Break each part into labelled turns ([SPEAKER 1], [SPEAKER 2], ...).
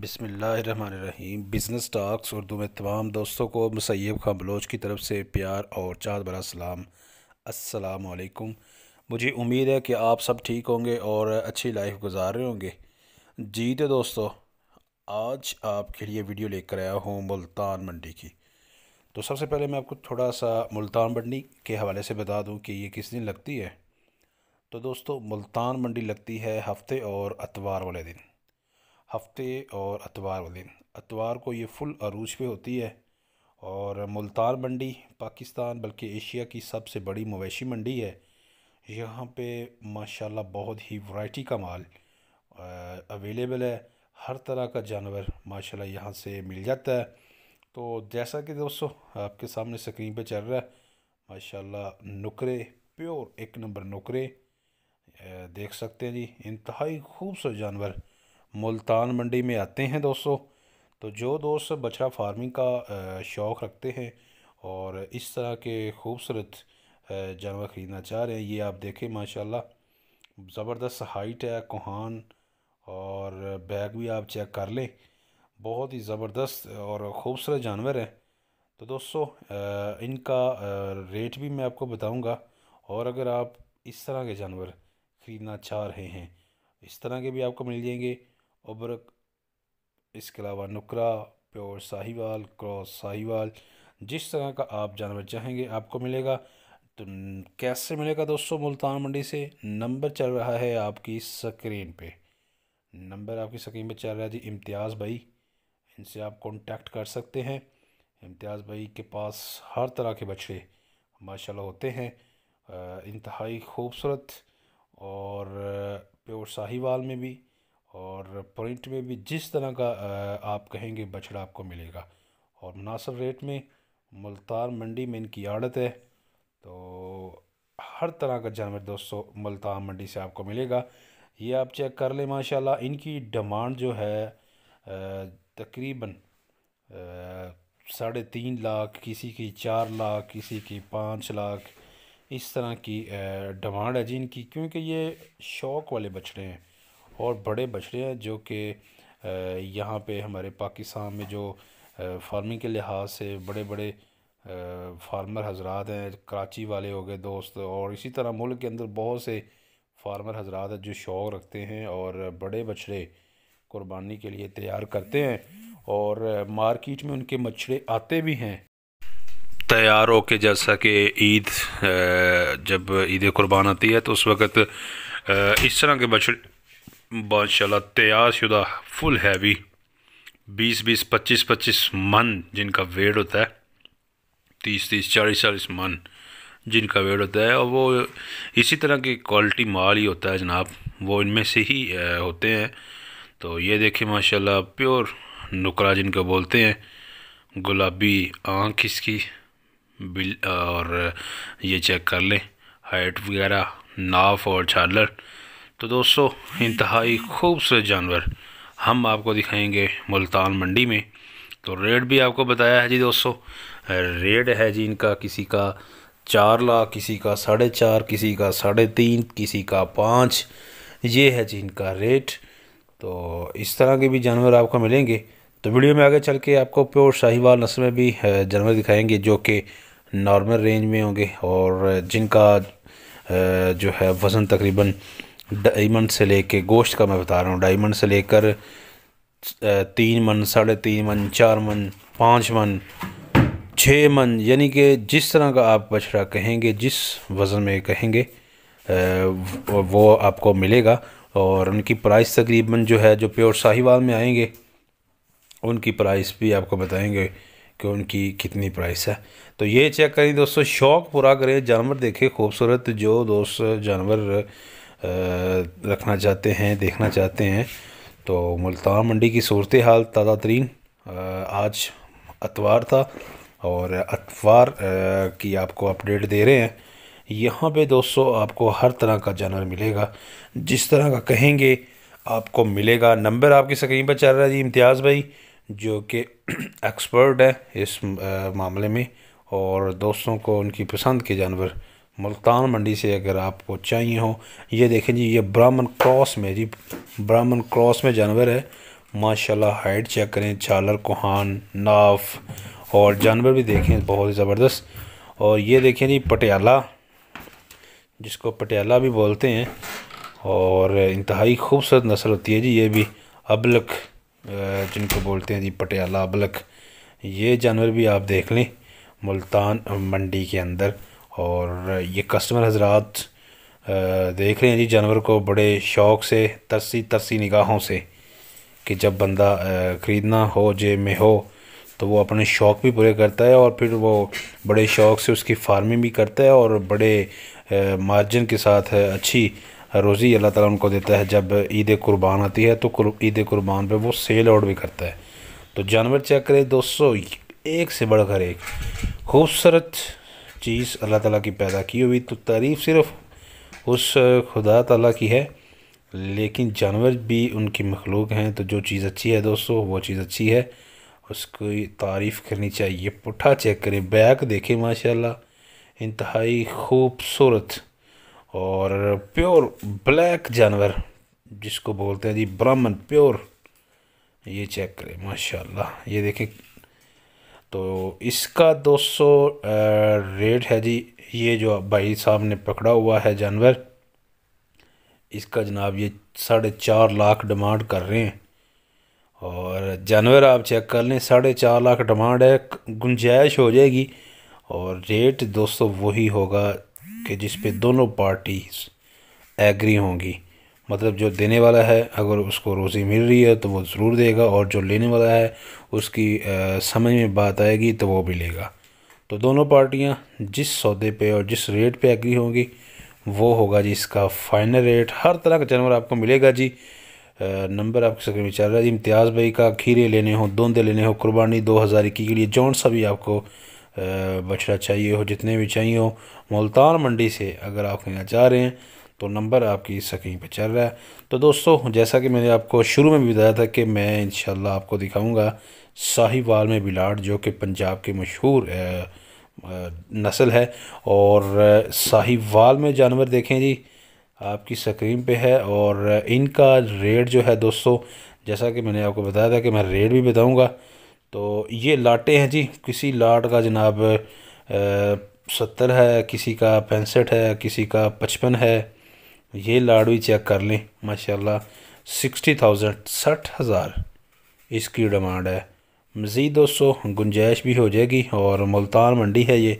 [SPEAKER 1] बिसमीम business talks Urdu में तमाम दोस्तों को मुसैब खां बलोच की तरफ से प्यार और चाँद भरा सलाम वालेकुम मुझे उम्मीद है कि आप सब ठीक होंगे और अच्छी लाइफ गुजार रहे होंगे जी तो दोस्तों आज आपके लिए वीडियो लेकर आया हूँ मुल्तान मंडी की तो सबसे पहले मैं आपको थोड़ा सा मुल्तान मंडी के हवाले से बता दूँ कि ये किस दिन लगती है तो दोस्तों मुल्तान मंडी लगती है हफ्ते और अतवार वाले दिन हफ्ते और अतवार वाले दिन अतवार को ये फुल अरूज पे होती है और मुल्तान मंडी पाकिस्तान बल्कि एशिया की सबसे बड़ी मवेशी मंडी है यहाँ पे माशाल्लाह बहुत ही वैरायटी का माल अवेलेबल है हर तरह का जानवर माशाल्लाह यहाँ से मिल जाता है तो जैसा कि दोस्तों आपके सामने स्क्रीन पे चल रहा है माशाल्लाह नुकरे प्योर एक नंबर नुकरे देख सकते हैं जी इंतहाई खूबसूरत जानवर मुल्तान मंडी में आते हैं दोस्तों तो जो दोस्त बछड़ा फार्मिंग का शौक़ रखते हैं और इस तरह के खूबसूरत जानवर ख़रीदना चाह रहे हैं ये आप देखें माशाल्लाह ज़बरदस्त हाइट है कोहान और बैग भी आप चेक कर लें बहुत ही ज़बरदस्त और ख़ूबसूरत जानवर है तो दोस्तों इनका रेट भी मैं आपको बताऊंगा और अगर आप इस तरह के जानवर ख़रीदना चाह रहे हैं इस तरह के भी आपको मिल जाएंगे उबरक इसके अलावा नुकरा प्योर साहिवाल क्रॉस साहिवाल जिस तरह का आप जानवर चाहेंगे आपको मिलेगा तो कैसे मिलेगा दोस्तों मुल्तान मंडी से नंबर चल रहा है आपकी स्क्रीन पे नंबर आपकी स्क्रीन पे चल रहा है जी इम्तियाज़ भाई इनसे आप कांटेक्ट कर सकते हैं इम्तियाज़ भाई के पास हर तरह के बछड़े माशाल्लाह होते हैं इंतहाई खूबसूरत और प्योर साहिवाल में भी और प्रिंट में भी जिस तरह का आप कहेंगे बछड़ा आपको मिलेगा और मुनासब रेट में मुल्तान मंडी में इनकी आड़त है तो हर तरह का जानवर दोस्तों मुल्तान मंडी से आपको मिलेगा ये आप चेक कर लें माशाल्लाह इनकी डिमांड जो है तकरीबन साढ़े तीन लाख किसी की चार लाख किसी की पाँच लाख इस तरह की डिमांड है जिनकी क्योंकि ये शौक़ वाले बछड़े हैं और बड़े बछड़े हैं जो कि यहाँ पे हमारे पाकिस्तान में जो फार्मिंग के लिहाज से बड़े बड़े फार्मर हजरात हैं कराची वाले हो गए दोस्त और इसी तरह मुल्क के अंदर बहुत से फार्मर हजरात हैं जो शौक़ रखते हैं और बड़े बछड़े कुर्बानी के लिए तैयार करते हैं और मार्केट में उनके मछड़े आते भी हैं तैयार हो के जैसा कि ईद जब ईद कुर्बान आती है तो उस वक़्त इस तरह के बछड़े माशाल्लाह तैयार शुदा फुल हैवी बीस बीस पच्चीस पच्चीस मन जिनका वेट होता है तीस तीस चालीस चालीस मन जिनका वेट होता है और वो इसी तरह की क्वालिटी माल ही होता है जनाब वो इनमें से ही होते हैं तो ये देखिए माशाल्लाह प्योर नुकरा जिनको बोलते हैं गुलाबी आँख इसकी बिल और ये चेक कर लें हाइट वगैरह नाफ और छालर तो दोस्तों इंतहाई खूबसूरत जानवर हम आपको दिखाएंगे मुल्तान मंडी में तो रेट भी आपको बताया है जी दोस्तों रेट है जी इनका किसी का चार लाख किसी का साढ़े चार किसी का साढ़े तीन किसी का पाँच ये है जी इनका रेट तो इस तरह के भी जानवर आपको मिलेंगे तो वीडियो में आगे चल के आपको प्योर शाहीवाल नस्ल में भी जानवर दिखाएंगे जो कि नॉर्मल रेंज में होंगे और जिनका जो है वज़न तकरीबन डायमंड से लेके गोश्त का मैं बता रहा हूँ डायमंड से लेकर तीन मन साढ़े तीन मन चार मन पाँच मन छः मन यानी कि जिस तरह का आप बछड़ा कहेंगे जिस वज़न में कहेंगे वो आपको मिलेगा और उनकी प्राइस तकरीबन जो है जो प्योर साहिवाल में आएंगे उनकी प्राइस भी आपको बताएंगे कि उनकी कितनी प्राइस है तो ये चेक करें दोस्तों शौक़ पूरा करें जानवर देखें खूबसूरत जो दोस्त जानवर रखना चाहते हैं देखना चाहते हैं तो मुल्तान मंडी की सूरत हाल ताज़ा तरीन आज अतवार था और अतवार की आपको अपडेट दे रहे हैं यहाँ पे दोस्तों आपको हर तरह का जानवर मिलेगा जिस तरह का कहेंगे आपको मिलेगा नंबर आपकी स्क्रीन पर चल रहा है जी इम्तियाज़ भाई जो कि एक्सपर्ट है इस मामले में और दोस्तों को उनकी पसंद के जानवर मुल्तान मंडी से अगर आपको चाहिए हो ये देखें जी ये ब्राह्मण क्रॉस में जी ब्राह्मण क्रॉस में जानवर है माशाल्लाह हाइट चेक करें छालर कोहान नाफ और जानवर भी देखें बहुत ही ज़बरदस्त और ये देखें जी पटियाला जिसको पटियाला भी बोलते हैं और इंतहाई खूबसूरत नस्ल होती है जी ये भी अबलक जिनको बोलते हैं जी पटियाला अबलक ये जानवर भी आप देख लें मुल्तान मंडी के अंदर और ये कस्टमर हजरात देख रहे हैं जी जानवर को बड़े शौक़ से तरसी तरसी निगाहों से कि जब बंदा ख़रीदना हो जे में हो तो वो अपने शौक़ भी पूरे करता है और फिर वो बड़े शौक़ से उसकी फार्मिंग भी करता है और बड़े मार्जिन के साथ अच्छी रोज़ी अल्लाह ताला उनको देता है जब ईद कुर्बान आती है तो ईद कुर्बान पे वो सेल आउट भी करता है तो जानवर चेक करें दोस्तों एक से बढ़कर एक खूबसूरत चीज़ अल्लाह ताला की पैदा की हुई तो तारीफ़ सिर्फ़ उस खुदा ताला की है लेकिन जानवर भी उनकी मखलूक हैं तो जो चीज़ अच्छी है दोस्तों वो चीज़ अच्छी है उसको तारीफ़ करनी चाहिए पुठा चेक करें बैक देखें माशाल्लाह इंतहाई खूबसूरत और प्योर ब्लैक जानवर जिसको बोलते हैं जी ब्राह्मण प्योर ये चेक करें माशाल्लाह ये देखें तो इसका दो सौ रेट है जी ये जो भाई साहब ने पकड़ा हुआ है जानवर इसका जनाब ये साढ़े चार लाख डिमांड कर रहे हैं और जानवर आप चेक कर लें साढ़े चार लाख डिमांड है गुंजाइश हो जाएगी और रेट दोस्तों वही होगा कि जिस पे दोनों पार्टी एग्री होंगी मतलब जो देने वाला है अगर उसको रोज़ी मिल रही है तो वो ज़रूर देगा और जो लेने वाला है उसकी समझ में बात आएगी तो वो भी लेगा तो दोनों पार्टियां जिस सौदे पे और जिस रेट पे एग्री होंगी वो होगा जी इसका फाइनल रेट हर तरह का जानवर आपको मिलेगा जी नंबर आपके सक्रीन में चल रहा है जी इम्तियाज़ भाई का खीरे लेने हो दोंदे लेने हो कुर्बानी दो हज़ार इक्की के लिए जौन सा भी आपको बछड़ा चाहिए हो जितने भी चाहिए हो मुल्तान मंडी से अगर आप लेना चाह रहे हैं तो नंबर आपकी स्क्रीन पर चल रहा है तो दोस्तों जैसा कि मैंने आपको शुरू में भी बताया था कि मैं इन आपको दिखाऊँगा साहिवाल में बिलाड जो कि पंजाब के मशहूर नस्ल है और साहिवाल में जानवर देखें जी आपकी स्क्रीन पे है और इनका रेट जो है दोस्तों जैसा कि मैंने आपको बताया था कि मैं रेट भी बताऊंगा तो ये लाटे हैं जी किसी लाट का जनाब सत्तर है किसी का पैंसठ है किसी का पचपन है ये भी चेक कर लें माशाल्लाह सिक्सटी थाउजेंड सठ हज़ार इसकी डिमांड है मज़ीद दोस्तों गुंजाइश भी हो जाएगी और मुल्तान मंडी है ये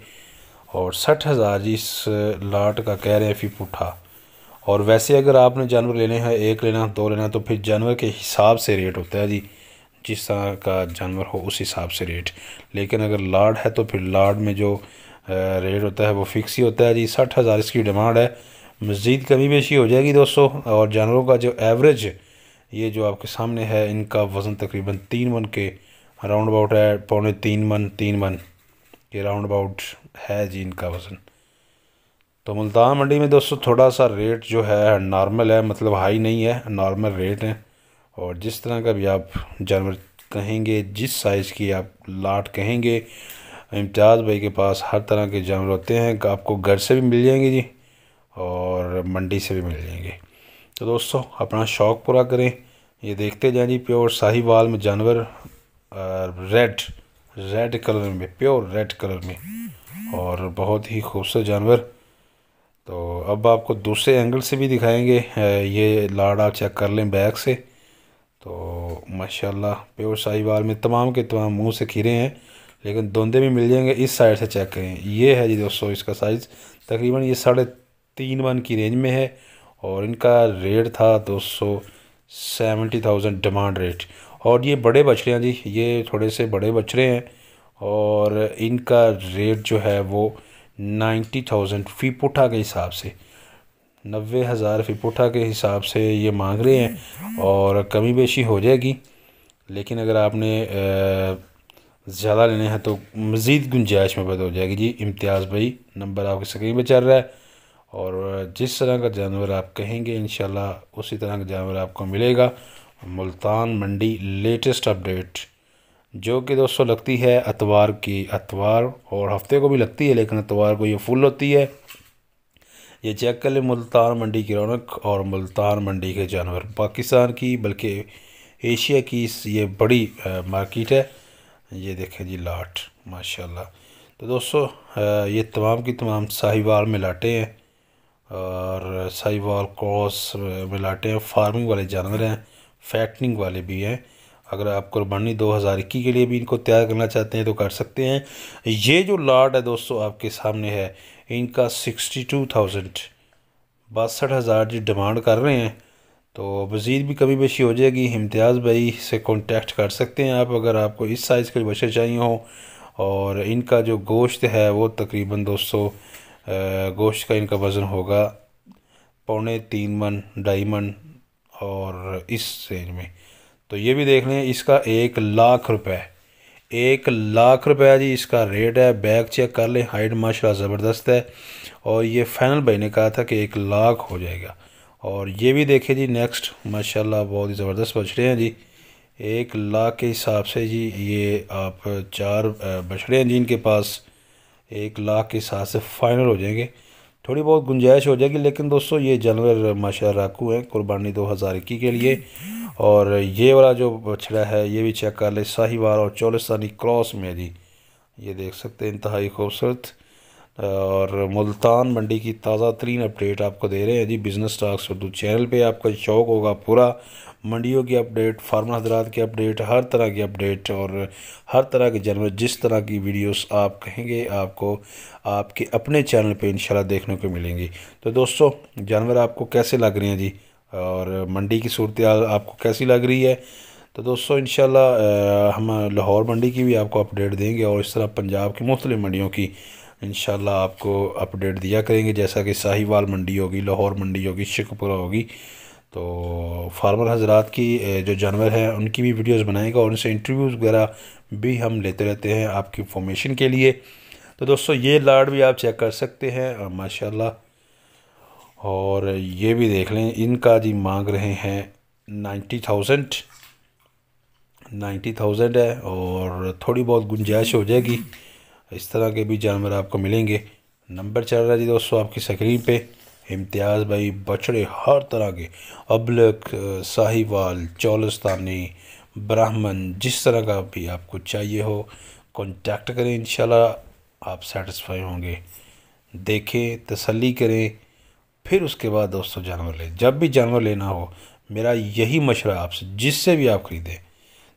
[SPEAKER 1] और सठ हज़ार जी इस लाट का कह रहे हैं फी पुठा और वैसे अगर आपने जानवर लेने हैं एक लेना दो लेना तो फिर जानवर के हिसाब से रेट होता है जी जिस तरह का जानवर हो उस हिसाब से रेट लेकिन अगर लाड है तो फिर लाड में जो रेट होता है वो फिक्स ही होता है जी सठ हज़ार इसकी डिमांड है मज़ीद कमी बेशी हो जाएगी दोस्तों और जानवरों का जो एवरेज ये जो आपके सामने है इनका वज़न तकरीबन तीन मन के राउंड अबाउट है पौने तीन मन तीन मन ये राउंड अबाउट है जी इनका वज़न तो मुल्तान मंडी में दोस्तों थोड़ा सा रेट जो है नॉर्मल है मतलब हाई नहीं है नॉर्मल रेट है और जिस तरह का भी आप जानवर कहेंगे जिस साइज़ की आप लाट कहेंगे इम्तियाज़ भाई के पास हर तरह के जानवर होते हैं आपको घर से भी मिल जाएंगे जी और मंडी से भी मिल जाएंगे तो दोस्तों अपना शौक़ पूरा करें ये देखते जाएं जी प्योर साहिवाल में जानवर रेड रेड कलर में प्योर रेड कलर में और बहुत ही खूबसूरत जानवर तो अब आपको दूसरे एंगल से भी दिखाएंगे ये लाड़ आप चेक कर लें बैक से तो माशाल्लाह प्योर साहिवाल में तमाम के तमाम मुंह से खीरे हैं लेकिन दोंदे भी मिल जाएंगे इस साइड से चेक करें ये है जी दोस्तों इसका साइज़ तकरीबन ये साढ़े तीन वन की रेंज में है और इनका रेट था दो सौ सेवेंटी थाउजेंड डिमांड रेट और ये बड़े बछड़े हैं जी ये थोड़े से बड़े बछड़े हैं और इनका रेट जो है वो नाइन्टी थाउजेंड फी पुठा के हिसाब से नबे हज़ार फी पुठा के हिसाब से ये मांग रहे हैं और कमी बेशी हो जाएगी लेकिन अगर आपने ज़्यादा लेने हैं तो मज़ीद गुंजाइश में बद हो जाएगी जी इम्तियाज़ भाई नंबर आपके स्क्रीन पर चल रहा है और जिस तरह का जानवर आप कहेंगे इन उसी तरह का जानवर आपको मिलेगा मुल्तान मंडी लेटेस्ट अपडेट जो कि दोस्तों लगती है अतवार की अतवार और हफ्ते को भी लगती है लेकिन अतवार को ये फुल होती है ये चेक कर लें मुल्तान मंडी की रौनक और मुल्तान मंडी के जानवर पाकिस्तान की बल्कि एशिया की ये बड़ी मार्केट है ये देखें जी लाट माशाल्लाह तो दोस्तों ये तमाम की तमाम साहिवाल में लाटे हैं और साहिवाल क्रॉस मिलाटे फार्मिंग वाले जानवर हैं फैटनिंग वाले भी हैं अगर आप कुर्बानी दो हज़ार इक्की के लिए भी इनको तैयार करना चाहते हैं तो कर सकते हैं ये जो लाट है दोस्तों आपके सामने है इनका सिक्सटी टू थाउजेंड बासठ हज़ार जो डिमांड कर रहे हैं तो मज़ीद भी कभी बेशी हो जाएगी इम्तियाज़ भाई से कॉन्टेक्ट कर सकते हैं आप अगर आपको इस साइज़ के बशे चाहिए हों और इनका जो गोश्त है वो तकरीबन दोस्तों गोश्त का इनका वज़न होगा पौने तीन मन ढाई मन और इस रेंज में तो ये भी देख लें इसका एक लाख रुपए एक लाख रुपया जी इसका रेट है बैग चेक कर लें हाइट माशा ज़बरदस्त है और ये फाइनल भाई ने कहा था कि एक लाख हो जाएगा और ये भी देखें जी नेक्स्ट माशाल्लाह बहुत ही ज़बरदस्त बछड़े हैं जी एक लाख के हिसाब से जी ये आप चार बछड़े हैं जी इनके पास एक लाख के हिसाब से फ़ाइनल हो जाएंगे थोड़ी बहुत गुंजाइश हो जाएगी लेकिन दोस्तों ये जानवर माशा राकू हैं कुर्बानी दो हज़ार इक्की के लिए और ये वाला जो बछड़ा है ये भी चेक कर ले शाहीवाल और चौलिस्तानी क्रॉस में जी ये देख सकते हैं इंतहाई खूबसूरत और मुल्तान मंडी की ताज़ा तरीन अपडेट आपको दे रहे हैं G business stocks Urdu channel पे आपका शौक होगा पूरा मंडियों की अपडेट फार्मा हजरात की अपडेट हर तरह की अपडेट और हर तरह के जानवर जिस तरह की वीडियोस आप कहेंगे आपको आपके अपने चैनल पे इंशाल्लाह देखने को मिलेंगी तो दोस्तों जानवर आपको कैसे लग रहे हैं जी और मंडी की सूरत आपको कैसी लग रही है तो दोस्तों इन हम लाहौर मंडी की भी आपको अपडेट देंगे और इस तरह पंजाब की मुख्तलि मंडियों की इन आपको अपडेट दिया करेंगे जैसा कि साहिवाल मंडी होगी लाहौर मंडी होगी शिकपुरा होगी तो फार्मर हजरात की जो जानवर हैं उनकी भी वीडियोस बनाएगा और उनसे इंटरव्यूज़ वगैरह भी हम लेते रहते हैं आपकी इंफॉर्मेशन के लिए तो दोस्तों ये लाड भी आप चेक कर सकते हैं माशा और ये भी देख लें इनका जी मांग रहे हैं नाइन्टी थाउजेंड नाइन्टी थाउजेंड है और थोड़ी बहुत गुंजाइश हो जाएगी इस तरह के भी जानवर आपको मिलेंगे नंबर चल रहा है जी दोस्तों आपकी स्क्रीन पे इम्तियाज़ भाई बछड़े हर तरह के अबलक साहिवाल चौलस्तानी ब्राह्मण जिस तरह का भी आपको चाहिए हो कॉन्टैक्ट करें इन आप सेटिस्फाई होंगे देखें तसल्ली करें फिर उसके बाद दोस्तों जानवर लें जब भी जानवर लेना हो मेरा यही मशरा आपसे जिससे भी आप ख़रीदें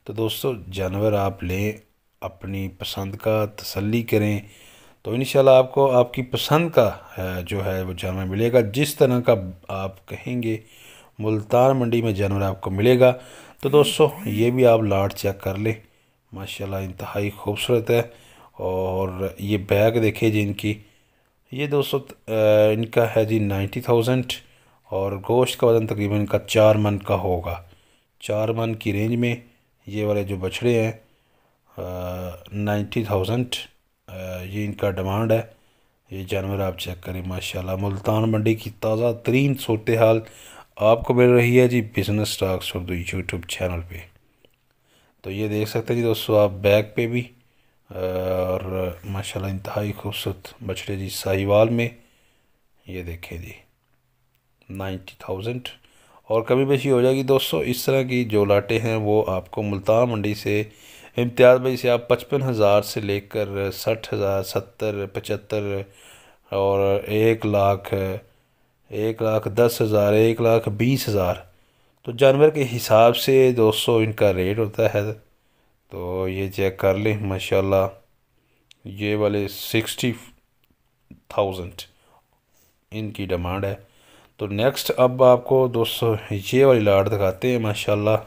[SPEAKER 1] तो दोस्तों जानवर आप लें अपनी पसंद का तसल्ली करें तो इन आपको आपकी पसंद का जो है वो जानवर मिलेगा जिस तरह का आप कहेंगे मुल्तान मंडी में जानवर आपको मिलेगा तो दोस्तों ये भी आप लाट चेक कर लें माशाल्लाह इंतहाई खूबसूरत है और ये बैग देखे जी इनकी ये दोस्तों इनका है जी नाइन्टी थाउजेंड और गोश्त का वज़न तकरीबन इनका चार मन का होगा चार मन की रेंज में ये वाले जो बछड़े हैं नाइन्टी थाउजेंड ये इनका डिमांड है ये जानवर आप चेक करें माशाल्लाह मुल्तान मंडी की ताज़ा तरीन सूरत हाल आपको मिल रही है G business stocks Urdu YouTube channel पे तो ये देख सकते हैं जी दोस्तों आप बैग पे भी और माशाल्लाह इंतहाई खूबसूरत बछड़े जी साहिवाल में ये देखें जी नाइन्टी थाउजेंड और कभी बेशी हो जाएगी दोस्तों इस तरह की जो लाटें हैं वो आपको मुल्तान मंडी से इम्तियाज़ भाई से आप पचपन हज़ार से लेकर सठ हज़ार सत्तर पचहत्तर और एक लाख एक लाख दस हज़ार एक लाख बीस हज़ार तो जानवर के हिसाब से दो सौ इनका रेट होता है तो ये चेक कर लें माशाल्लाह ये वाले सिक्सटी थाउजेंड इनकी डिमांड है तो नेक्स्ट अब आपको दो सौ ये वाली लाट दिखाते हैं माशाल्लाह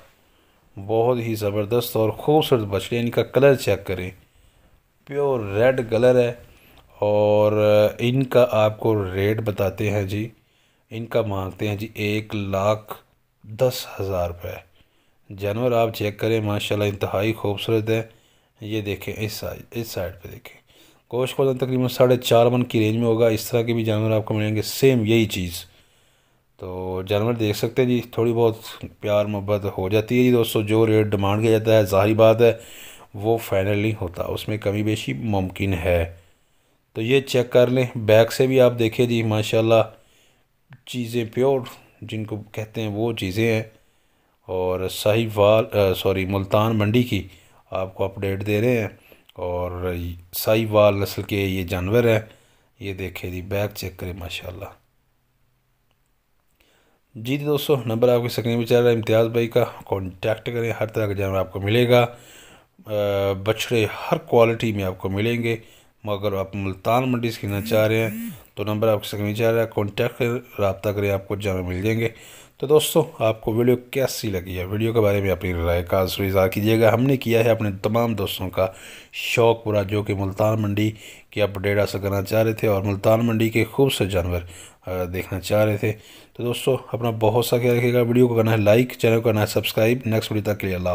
[SPEAKER 1] बहुत ही ज़बरदस्त और ख़ूबसूरत बछड़े इनका कलर चेक करें प्योर रेड कलर है और इनका आपको रेट बताते हैं जी इनका मांगते हैं जी एक लाख दस हज़ार रुपये जानवर आप चेक करें माशाल्लाह इंतहाई खूबसूरत है ये देखें इस साइड इस साइड पे देखें कोश को तकरीबन साढ़े चार मन की रेंज में होगा इस तरह के भी जानवर आपको मिलेंगे सेम यही चीज़ तो जानवर देख सकते हैं जी थोड़ी बहुत प्यार मोहब्बत हो जाती है जी दोस्तों जो रेट डिमांड किया जाता है ज़ाहिर बात है वो फाइनल नहीं होता उसमें कमी बेशी मुमकिन है तो ये चेक कर लें बैक से भी आप देखें जी माशाल्लाह चीज़ें प्योर जिनको कहते हैं वो चीज़ें हैं और वाल सॉरी मुल्तान मंडी की आपको अपडेट दे रहे हैं और वाल नस्ल के ये जानवर हैं ये देखें जी बैक चेक करें माशाल्लाह जी दोस्तों नंबर आपके स्क्रीन पर चल रहा है इम्तियाज़ भाई का कॉन्टैक्ट करें हर तरह का जानवर आपको मिलेगा बछड़े हर क्वालिटी में आपको मिलेंगे मगर आप मुल्तान मंडी से खरीदना चाह रहे हैं तो नंबर आपके स्क्रीन पर चल रहा है कॉन्टैक्ट करें रबता करें आपको जानवर मिल जाएंगे तो दोस्तों आपको वीडियो कैसी लगी है वीडियो के बारे में अपनी राय का इजहार कीजिएगा हमने किया है अपने तमाम दोस्तों का शौक़ पूरा जो कि मुल्तान मंडी की अपडेट हासिल करना चाह रहे थे और मुल्तान मंडी के खूबसूरत जानवर देखना चाह रहे थे तो दोस्तों अपना बहुत सा ख्याल रखिएगा वीडियो को करना है लाइक चैनल को करना है सब्सक्राइब नेक्स्ट वीडियो तक के लिए अल्लाह